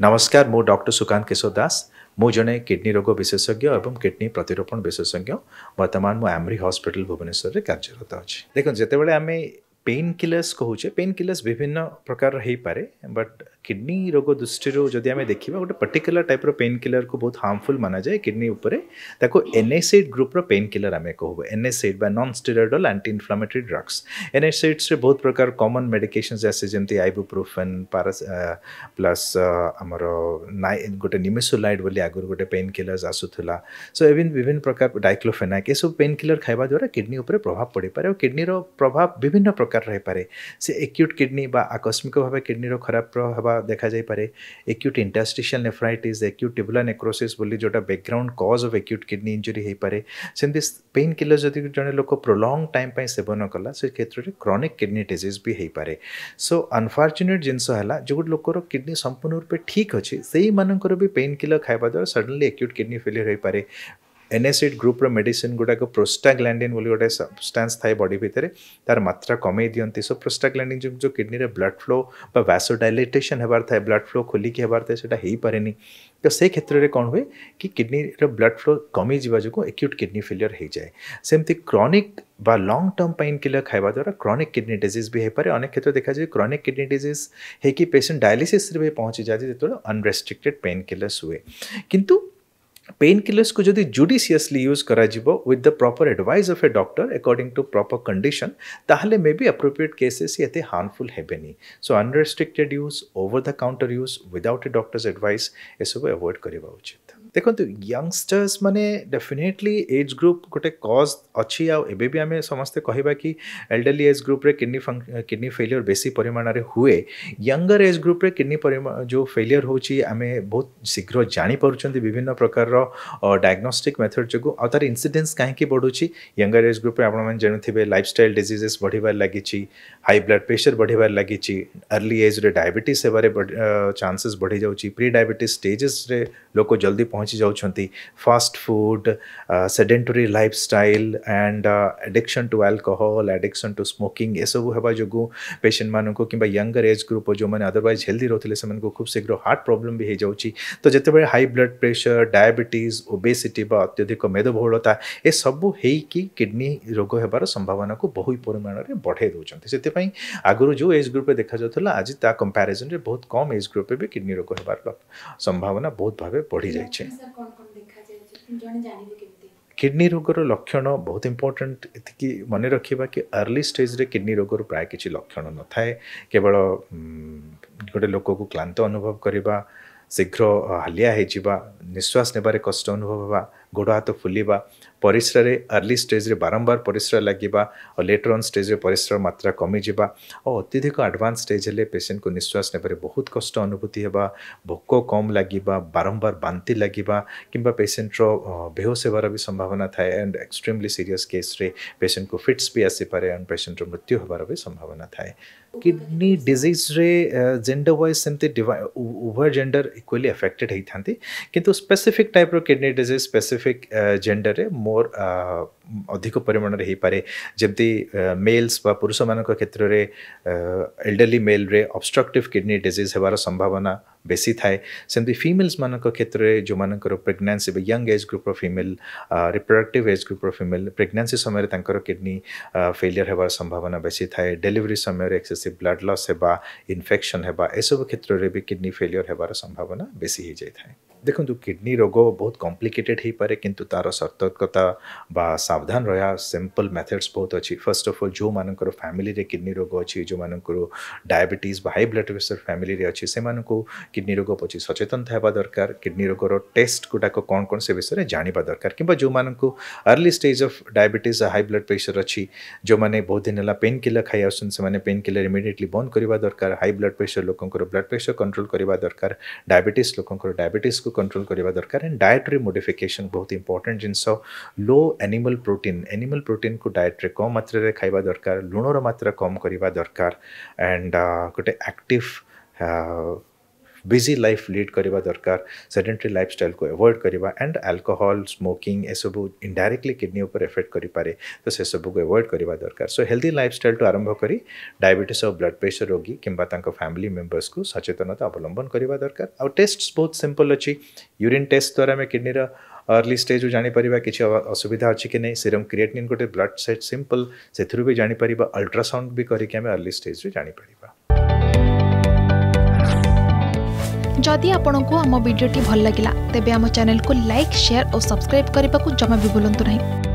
नमस्कार मु डर सुकांत किशोर दास मुझे किडनी रोग विशेषज्ञ एवं किडनी प्रतिरोपण विशेषज्ञ बर्तमान मु आमरी हॉस्पिटल भुवनेश्वर से कार्यरत अच्छे देखो जिते बेन किलर्स कहे पेन किलर्स विभिन्न प्रकार हो पाए बट किडनी रोग दृष्टि जदि आम देखा गोटे पर्टिकुला टाइप्र पेन किलर को बहुत हार्मफुल माना जाए किडनी एनएसइड ग्रुप्र पेन किलर आम कहू NSAID non steroidal anti inflammatory drugs NSAIDs बहुत प्रकार कमन मेडिकेशन आसे जमी आइबुप्रोफेन पारा प्लस आमर नाइ गोटे निमेसोलाइड बोली आगुरी गोटे पेन किलर्स आसूला सो इविन विभिन्न प्रकार डाइक्लोफेनाक यू पेन किलर खावा द्वारा किडनी उपर प्रभाव पड़ पारे और किडनी प्रभाव विभिन्न प्रकार रहीपे से एक्यूट किडनी आकस्मिक भाव किडनी खराब प्रभाव ଦେଖାଯାଇ ପାରେ acute interstitial nephritis acute tubular necrosis ବୋଲି ଯେଉଁଟା background cause of acute kidney injury ହୋଇପାରେ ସେମିତି ପେନ୍ କିଲର୍ ଯଦି ଜଣେ ଲୋକ ପ୍ରୋଲଙ୍ଗ ଟାଇମ୍ ପାଇଁ ସେବନ କଲା ସେ କ୍ଷେତ୍ରରେ କ୍ରନିକ୍ କିଡ଼ନୀ ଡିଜିଜ୍ ବି ହୋଇପାରେ ସୋ ଅନଫର୍ଚୁନେଟ୍ ଜିନିଷ ହେଲା ଯେଉଁ ଲୋକର କିଡ଼ନୀ ସମ୍ପୂର୍ଣ୍ଣ ରୂପେ ଠିକ୍ ଅଛି ସେଇମାନଙ୍କର ବି ପେନ୍ କିଲର୍ ଖାଇବା ଦ୍ୱାରା ସଡନ୍ଲି ଏକ୍ୟୁଟ୍ କିଡ଼ନୀ ଫେଲିୟର୍ ହୋଇପାରେ एनएसईड ग्रुप रेडिसीन गुड़ाक प्रोस्टाग्लाडिन गोटे सबस्टास् थाए बडी भितर तार मात्रा कमे दिखते सो प्रोस्टाग्लाडिन जो जो किडनी में ब्लड फ्लो वैसोडाइलेटेसन होबार थाए ब्लड फ्लो खोलिक हेबार थाए से पारे तो से क्षेत्र में कौन हुए कि किडनी ब्लड फ्लो कमी जावा जो एक्यूट किडनी फेलियर हो जाए सेमती क्रॉनिक बा लॉन्ग टर्म पेन किलर खावा द्वारा क्रॉनिक किडनी डिजीज भी हो पाए अनेक क्षेत्र देखा जाए क्रॉनिक किडनी डिजीज हो कि पेसेंट डायलीसीस पहुंची जाती जो अनरेस्ट्रिक्टेड पेन किलर्स हुए किंतु पेन किलर्स को जदि जुडिसीयसली यूज कर with the proper advice of a doctor according to proper condition ताहले मे बी एप्रोप्रिएट केसेस ये हार्मफुल हेबेनी so unrestricted use over the counter use without a doctor's advice ये सब avoid करवा उचित ଦେଖନ୍ତୁ ୟଙ୍ଗଷ୍ଟର୍ସ ମାନେ ଡେଫିନେଟଲି ଏଜ୍ ଗ୍ରୁପ୍ ଗୋଟେ କଜ୍ ଅଛି ଆଉ ଏବେ ବି ଆମେ ସମସ୍ତେ କହିବା କି ଏଲ୍ଡର୍ଲି ଏଜ୍ ଗ୍ରୁପ୍ରେ କିଡ଼ନୀ କିଡ଼ନୀ ଫେଲିଓର ବେଶୀ ପରିମାଣରେ ହୁଏ ୟଙ୍ଗର ଏଜ୍ ଗ୍ରୁପ୍ରେ କିଡ଼ନୀ ଯେଉଁ ଫେଲିଓର ହେଉଛି ଆମେ ବହୁତ ଶୀଘ୍ର ଜାଣିପାରୁଛନ୍ତି ବିଭିନ୍ନ ପ୍ରକାରର ଡାୟଗ୍ନୋଷ୍ଟିକ୍ ମେଥଡ଼ ଯୋଗୁଁ ଆଉ ତାର ଇନ୍ସିଡେନ୍ସ କାହିଁକି ବଢ଼ୁଛି ୟଙ୍ଗର ଏଜ୍ ଗ୍ରୁପ୍ରେ ଆପଣମାନେ ଜାଣୁଥିବେ ଲାଇଫଷ୍ଟାଇଲ୍ ଡିଜିଜେସ୍ ବଢ଼ିବାରେ ଲାଗିଛି ହାଇ ବ୍ଲଡ଼ ପ୍ରେସର ବଢ଼ିବାରେ ଲାଗିଛି ଅର୍ଲି ଏଜ୍ରେ ଡାଇବେଟିସ୍ ହେବାରେ ଚାନ୍ସେସ୍ ବଢ଼ିଯାଉଛି ପ୍ରି ଡାଇବେଟିସ୍ ଷ୍ଟେଜେସ୍ରେ ଲୋକ ଜଲ୍ଦି ପହଞ୍ଚି पहुँची जाती fast food sedentary lifestyle and addiction to alcohol addiction to smoking यू जो पेसेंट मानक कि यंगर एज ग्रुप जो मैंने अदरवैज हेल्दी रोते खूब शीघ्र हार्ट प्रोब्लम भी हो जाए तो जिते बड़े high blood pressure diabetes obesity अत्यधिक मेदबहुलता ए सबू किडनी रोग होबार संभावना को बहु परिमाण में बढ़े दौरान से आगुरु जो एज ग्रुप देखा जाता आज ता कंपेरिजन में बहुत कम एज ग्रुप किडनी रोग होबार संभावना बहुत भाव बढ़ी जाए କିଡ଼ନୀ ରୋଗର ଲକ୍ଷଣ ବହୁତ ଇମ୍ପୋର୍ଟାଣ୍ଟ ଏତିକି ମନେ ରଖିବା କି ଅର୍ଲି ଷ୍ଟେଜ୍ରେ କିଡ଼ନୀ ରୋଗର ପ୍ରାୟ କିଛି ଲକ୍ଷଣ ନଥାଏ କେବଳ ଗୋଟେ ଲୋକକୁ କ୍ଳାନ୍ତ ଅନୁଭବ କରିବା ଶୀଘ୍ର ହାଲିଆ ହେଇଯିବା ନିଶ୍ୱାସ ନେବାରେ କଷ୍ଟ ଅନୁଭବ ହେବା गोड़ हाथ फुलवा परिसर अर्ली स्टेज रे बारंबार परिसर लगे और लेटर अन् स्टेज परिसर मात्रा कमी जा और अत्यधिक आडवांस स्टेज हेल्ले पेसेंट को निश्वास नेबारे बहुत कष्ट अनुभूति होगा भोक कम लगे बारंबार बांति लगे कि पेसेंटर बेहोस होवार भी संभावना थाए and extremely serious case patient को फिट्स भी आसपे एंड पेसेंटर मृत्यु होवार भी संभावना थाए किडनी डिजीज रे जेंडर वाइज सेमती डि उभय जेंडर इक्वली अफेक्टेड होती कितु स्पेसीफिक टाइप्र kidney disease specific specific gender a more ଅଧିକ ପରିମାଣରେ ହେଇପାରେ ଯେମିତି ମେଲ୍ସ ବା ପୁରୁଷମାନଙ୍କ କ୍ଷେତ୍ରରେ ଏଲ୍ଡରଲି ମେଲ୍ରେ ଅବଷ୍ଟ୍ରକ୍ଟିଭ୍ କିଡ଼ନୀ ଡିଜିଜ୍ ହେବାର ସମ୍ଭାବନା ବେଶୀ ଥାଏ ସେମିତି ଫିମେଲ୍ସମାନଙ୍କ କ୍ଷେତ୍ରରେ ଯେଉଁମାନଙ୍କର ପ୍ରେଗନାନ୍ସି ବା ୟଙ୍ଗ ଏଜ୍ ଗ୍ରୁପ୍ର ଫିମେଲ୍ ରିପ୍ରଡକ୍ଟିଭ୍ ଏଜ୍ ଗ୍ରୁପ୍ର ଫିମେଲ୍ ପ୍ରେଗନାନ୍ସି ସମୟରେ ତାଙ୍କର କିଡ଼ନୀ ଫେଲିୟର୍ ହେବାର ସମ୍ଭାବନା ବେଶୀ ଥାଏ ଡେଲିଭରି ସମୟରେ ଏକ୍ସେସିଭ୍ ବ୍ଲଡ୍ ଲସ୍ ହେବା ଇନଫେକ୍ସନ୍ ହେବା ଏସବୁ କ୍ଷେତ୍ରରେ ବି କିଡ଼ନୀ ଫେଲିୟର୍ ହେବାର ସମ୍ଭାବନା ବେଶୀ ହେଇଯାଇଥାଏ ଦେଖନ୍ତୁ କିଡ଼ନୀ ରୋଗ ବହୁତ କମ୍ପ୍ଲିକେଟେଡ଼୍ ହେଇପାରେ କିନ୍ତୁ ତା'ର ସତର୍କତା ବା सावधान रहा सिंपल मेथड्स बहुत अच्छी फर्स्ट ऑफ ऑल जो मानकर फैमिली रे किडनी रोग अच्छे जो मानकर diabetes high blood pressure family रे अच्छे से मानको किडनी रोग पची सचेतन थाबा दरकार किडनी रोग रो टेस्ट गुडा कौन कोन से विषय रे जानिबा दरकार कि जो मानको early stage of diabetes high blood pressure अच्छी जो मैंने बहुत दिन है पेन किलर खाइ आउसन से माने पेन किलर इमीडिएटली बंद करबा दरकार हाई ब्लड प्रेसर लोक ब्लड प्रेसर कंट्रोल करबा दरकार डायबिटीज लोकनकर डायबिटीज को कंट्रोल करबा दरकार एंड डायटरी मॉडिफिकेशन बहुत इंपोर्टेंट जिंस low animal protein animal protein को डाइट रे कम मात्र खाइबा दरकार लुणर मात्रा कम करवा दरकार एंड uh, गोटे आक्टिव बिजी लाइफ लीड करवा दरकार सेडेटरी लाइफस्टाइल को एवोड करवा एंड आल्कोहल स्मोकिंग एसबु इनडायरेक्टली किडनी पर एफेक्ट करें तो से सब सबको एवोड करवा दरकार सो हेल्दी लाइफस्टाइल टू आरंभ कर डायबिटिस और ब्लड प्रेसर रोगी किंवा फैमिली मेम्बर्स को सचेतनता अवलंबन करवा दरकार आउ टेस्ट बहुत सिंपल अच्छी यूरीन टेस्ट द्वारा किडनी रहा अर्ली स्टेज जापर कि असुविधा अच्छी कि नहीं सीरम क्रिएटिन गोटे ब्लड सेट सिंपल से भी जापर अल्ट्रासाउंड भी करें अर्ली स्टेज जापर जदि आपण को आम भिडी भल लगा तेब आम चेल को लाइक सेयार और सब्सक्राइब करने को जमा भी बुलां नहीं